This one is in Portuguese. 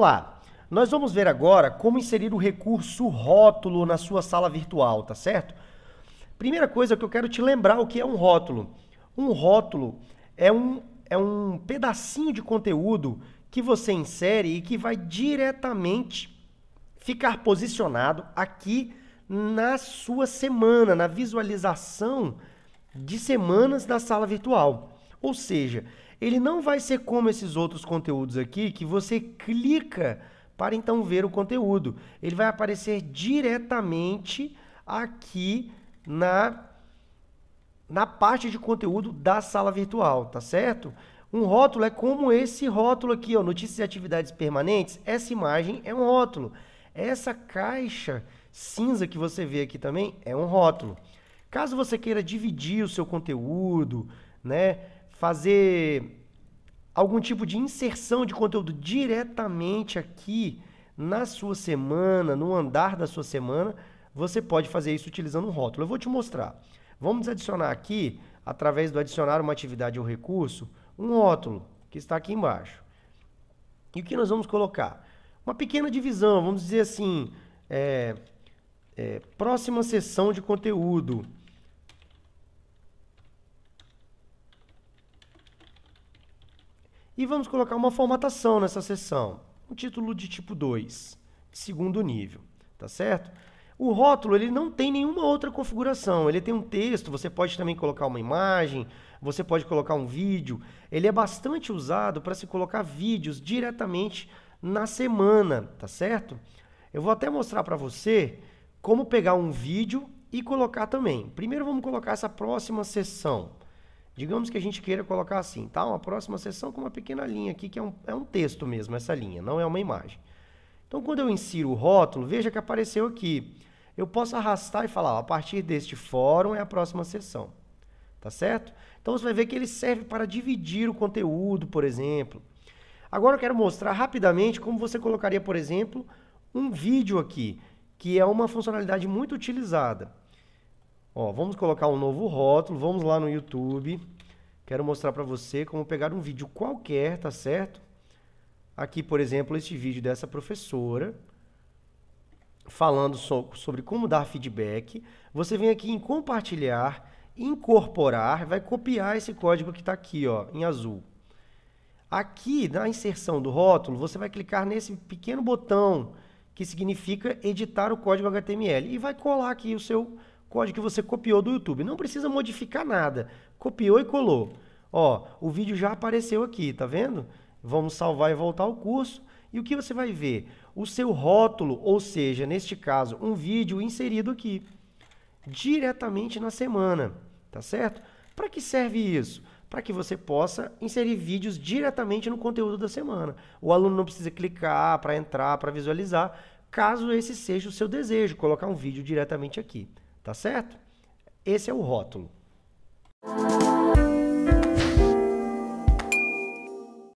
lá. Nós vamos ver agora como inserir o recurso rótulo na sua sala virtual, tá certo? Primeira coisa que eu quero te lembrar o que é um rótulo. Um rótulo é um, é um pedacinho de conteúdo que você insere e que vai diretamente ficar posicionado aqui na sua semana, na visualização de semanas da sala virtual. Ou seja, ele não vai ser como esses outros conteúdos aqui que você clica para então ver o conteúdo. Ele vai aparecer diretamente aqui na na parte de conteúdo da sala virtual, tá certo? Um rótulo é como esse rótulo aqui, ó, notícias e atividades permanentes. Essa imagem é um rótulo. Essa caixa cinza que você vê aqui também é um rótulo. Caso você queira dividir o seu conteúdo, né, fazer algum tipo de inserção de conteúdo diretamente aqui na sua semana, no andar da sua semana, você pode fazer isso utilizando um rótulo. Eu vou te mostrar. Vamos adicionar aqui, através do adicionar uma atividade ou recurso, um rótulo que está aqui embaixo. E o que nós vamos colocar? Uma pequena divisão, vamos dizer assim, é, é, próxima sessão de conteúdo. E vamos colocar uma formatação nessa seção, um título de tipo 2, de segundo nível, tá certo? O rótulo ele não tem nenhuma outra configuração, ele tem um texto, você pode também colocar uma imagem, você pode colocar um vídeo. Ele é bastante usado para se colocar vídeos diretamente na semana, tá certo? Eu vou até mostrar para você como pegar um vídeo e colocar também. Primeiro vamos colocar essa próxima sessão. Digamos que a gente queira colocar assim, tá? Uma próxima sessão com uma pequena linha aqui, que é um, é um texto mesmo, essa linha, não é uma imagem. Então, quando eu insiro o rótulo, veja que apareceu aqui. Eu posso arrastar e falar, ó, a partir deste fórum é a próxima sessão. Tá certo? Então, você vai ver que ele serve para dividir o conteúdo, por exemplo. Agora, eu quero mostrar rapidamente como você colocaria, por exemplo, um vídeo aqui, que é uma funcionalidade muito utilizada. Ó, vamos colocar um novo rótulo, vamos lá no YouTube. Quero mostrar para você como pegar um vídeo qualquer, tá certo? Aqui, por exemplo, este vídeo dessa professora falando so sobre como dar feedback. Você vem aqui em compartilhar, incorporar, vai copiar esse código que está aqui, ó, em azul. Aqui, na inserção do rótulo, você vai clicar nesse pequeno botão que significa editar o código HTML e vai colar aqui o seu código que você copiou do YouTube. Não precisa modificar nada. Copiou e colou. Ó, o vídeo já apareceu aqui, tá vendo? Vamos salvar e voltar ao curso. E o que você vai ver? O seu rótulo, ou seja, neste caso, um vídeo inserido aqui diretamente na semana, tá certo? Para que serve isso? Para que você possa inserir vídeos diretamente no conteúdo da semana. O aluno não precisa clicar para entrar, para visualizar, caso esse seja o seu desejo, colocar um vídeo diretamente aqui. Tá certo? Esse é o rótulo.